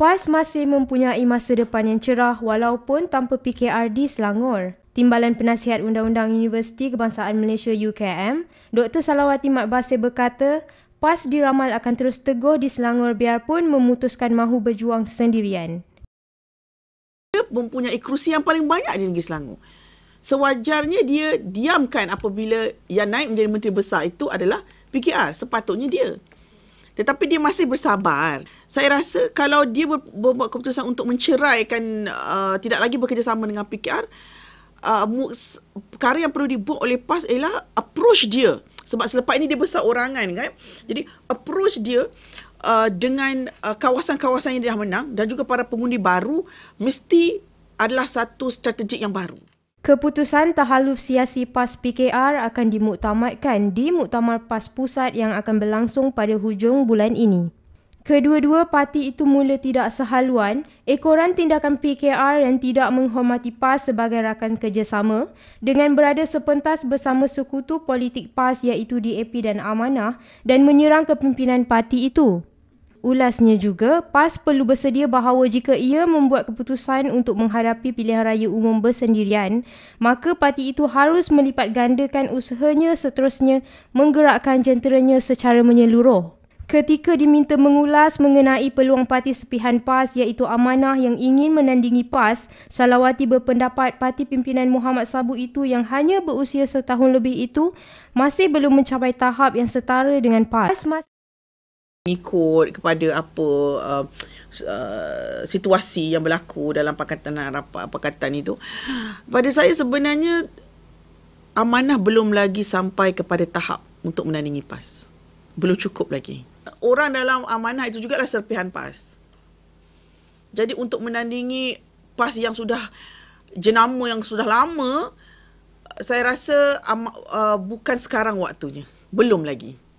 PAS masih mempunyai masa depan yang cerah walaupun tanpa PKR di Selangor. Timbalan Penasihat Undang-Undang Universiti Kebangsaan Malaysia UKM, Dr. Salawati Mat Basir berkata, PAS diramal akan terus teguh di Selangor biarpun memutuskan mahu berjuang sendirian. Dia mempunyai kerusi yang paling banyak di negeri Selangor. Sewajarnya dia diamkan apabila yang naik menjadi menteri besar itu adalah PKR, sepatutnya dia tetapi dia masih bersabar. Saya rasa kalau dia ber- membuat keputusan untuk menceraikan uh, tidak lagi bekerjasama dengan PKR uh, perkara yang perlu dibuat oleh PAS ialah approach dia sebab selepas ini dia besar orangan kan. Jadi approach dia uh, dengan uh, kawasan-kawasan yang dia dah menang dan juga para pengundi baru mesti adalah satu strategik yang baru. Keputusan tahaluf siasi PAS PKR akan dimuktamadkan di Muktamar PAS Pusat yang akan berlangsung pada hujung bulan ini. Kedua-dua parti itu mula tidak sehaluan, ekoran tindakan PKR yang tidak menghormati PAS sebagai rakan kerjasama dengan berada sepentas bersama sekutu politik PAS iaitu DAP dan Amanah dan menyerang kepimpinan parti itu. Ulasnya juga, PAS perlu bersedia bahawa jika ia membuat keputusan untuk menghadapi pilihan raya umum bersendirian, maka parti itu harus melipat gandakan usahanya seterusnya menggerakkan jenteranya secara menyeluruh. Ketika diminta mengulas mengenai peluang parti sepihan PAS iaitu amanah yang ingin menandingi PAS, Salawati berpendapat parti pimpinan Muhammad Sabu itu yang hanya berusia setahun lebih itu masih belum mencapai tahap yang setara dengan PAS ikut kepada apa uh, uh, situasi yang berlaku dalam pakatan rapat uh, pakatan itu pada saya sebenarnya amanah belum lagi sampai kepada tahap untuk menandingi PAS belum cukup lagi orang dalam amanah itu jugalah serpihan PAS jadi untuk menandingi PAS yang sudah jenama yang sudah lama saya rasa uh, bukan sekarang waktunya belum lagi